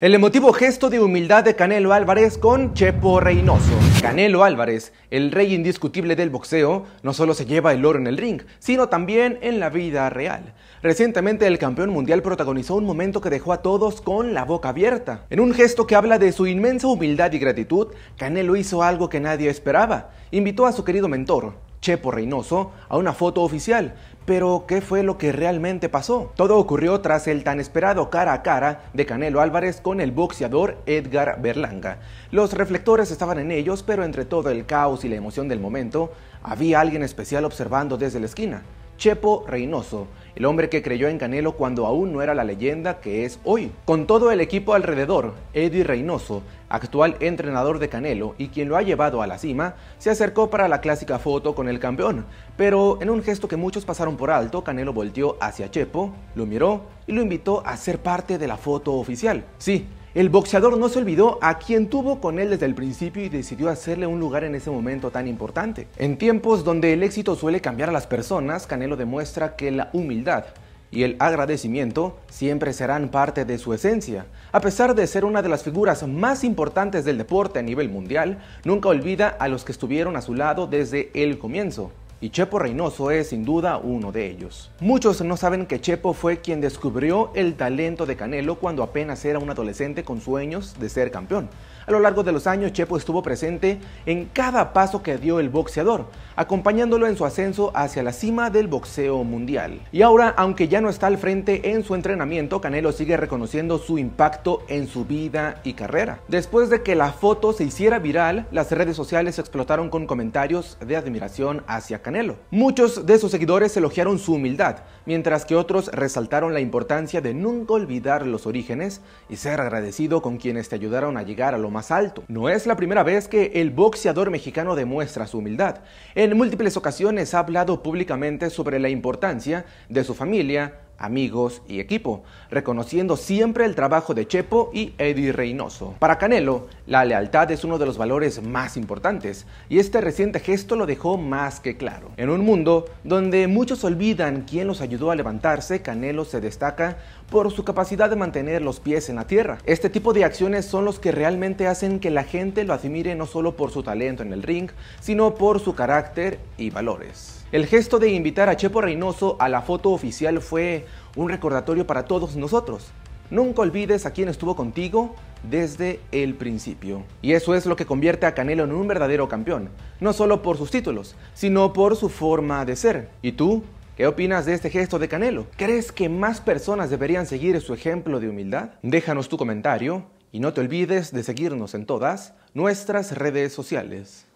El emotivo gesto de humildad de Canelo Álvarez con Chepo Reynoso. Canelo Álvarez, el rey indiscutible del boxeo, no solo se lleva el oro en el ring, sino también en la vida real. Recientemente el campeón mundial protagonizó un momento que dejó a todos con la boca abierta. En un gesto que habla de su inmensa humildad y gratitud, Canelo hizo algo que nadie esperaba. Invitó a su querido mentor, Chepo Reynoso a una foto oficial, pero ¿qué fue lo que realmente pasó? Todo ocurrió tras el tan esperado cara a cara de Canelo Álvarez con el boxeador Edgar Berlanga. Los reflectores estaban en ellos, pero entre todo el caos y la emoción del momento, había alguien especial observando desde la esquina. Chepo Reynoso, el hombre que creyó en Canelo cuando aún no era la leyenda que es hoy. Con todo el equipo alrededor, Eddie Reynoso, actual entrenador de Canelo y quien lo ha llevado a la cima, se acercó para la clásica foto con el campeón, pero en un gesto que muchos pasaron por alto, Canelo volteó hacia Chepo, lo miró y lo invitó a ser parte de la foto oficial. Sí, el boxeador no se olvidó a quien tuvo con él desde el principio y decidió hacerle un lugar en ese momento tan importante. En tiempos donde el éxito suele cambiar a las personas, Canelo demuestra que la humildad y el agradecimiento siempre serán parte de su esencia. A pesar de ser una de las figuras más importantes del deporte a nivel mundial, nunca olvida a los que estuvieron a su lado desde el comienzo y Chepo Reynoso es sin duda uno de ellos. Muchos no saben que Chepo fue quien descubrió el talento de Canelo cuando apenas era un adolescente con sueños de ser campeón. A lo largo de los años, Chepo estuvo presente en cada paso que dio el boxeador, acompañándolo en su ascenso hacia la cima del boxeo mundial. Y ahora, aunque ya no está al frente en su entrenamiento, Canelo sigue reconociendo su impacto en su vida y carrera. Después de que la foto se hiciera viral, las redes sociales explotaron con comentarios de admiración hacia Canelo Canelo. Muchos de sus seguidores elogiaron su humildad, mientras que otros resaltaron la importancia de nunca olvidar los orígenes y ser agradecido con quienes te ayudaron a llegar a lo más alto. No es la primera vez que el boxeador mexicano demuestra su humildad. En múltiples ocasiones ha hablado públicamente sobre la importancia de su familia, amigos y equipo, reconociendo siempre el trabajo de Chepo y Eddie Reynoso. Para Canelo, la lealtad es uno de los valores más importantes, y este reciente gesto lo dejó más que claro. En un mundo donde muchos olvidan quién los ayudó a levantarse, Canelo se destaca por su capacidad de mantener los pies en la tierra. Este tipo de acciones son los que realmente hacen que la gente lo admire no solo por su talento en el ring, sino por su carácter y valores. El gesto de invitar a Chepo Reynoso a la foto oficial fue un recordatorio para todos nosotros. Nunca olvides a quien estuvo contigo desde el principio. Y eso es lo que convierte a Canelo en un verdadero campeón, no solo por sus títulos, sino por su forma de ser. ¿Y tú? ¿Qué opinas de este gesto de Canelo? ¿Crees que más personas deberían seguir su ejemplo de humildad? Déjanos tu comentario y no te olvides de seguirnos en todas nuestras redes sociales.